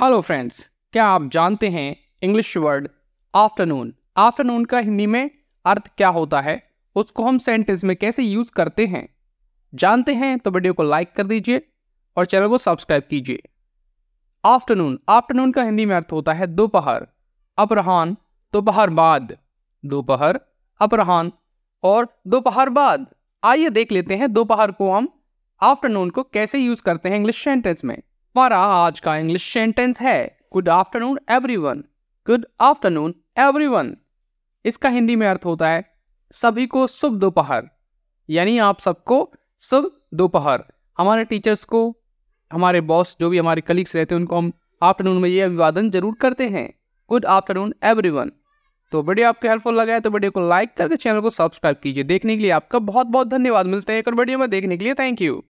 hello friends क्या आप जानते हैं इंग्लिश वर्ड आफ्टरनून आफ्टरनून का हिंदी में अर्थ क्या होता है उसको हम सेंटेंस में कैसे यूज़ करते हैं जानते हैं तो वीडियो को लाइक कर दीजिए और चैनल को सब्सक्राइब कीजिए आफ्टरनून आफ्टरनून का हिंदी में अर्थ होता है दोपहर अपराहन दोपहर बाद दोपहर अपराहन और दोपहर बाद आइए देख लेते हैं दोपहर को हम आफ्टरनून को कैसे यूज़ करते हैं इंग्लिश सेंटेंस में हमारा आज का इंग्लिश सेंटेंस है good afternoon everyone good afternoon everyone इसका हिंदी में अर्थ होता है सभी को शुभ दोपहर यानी आप सबको शुभ दोपहर हमारे टीचर्स को हमारे बॉस जो भी हमारे कलीग्स रहते हैं उनको हम आफ्टरनून में ये अभिवादन जरूर करते हैं गुड आफ्टरनून एवरीवन तो वीडियो आपको हेल्पफुल लगा है तो वीडियो को लाइक करके चैनल को सब्सक्राइब कीजिए देखने के लिए आपका बहुत बहुत धन्यवाद मिलते हैं एक और वीडियो में देखने के लिए थैंक यू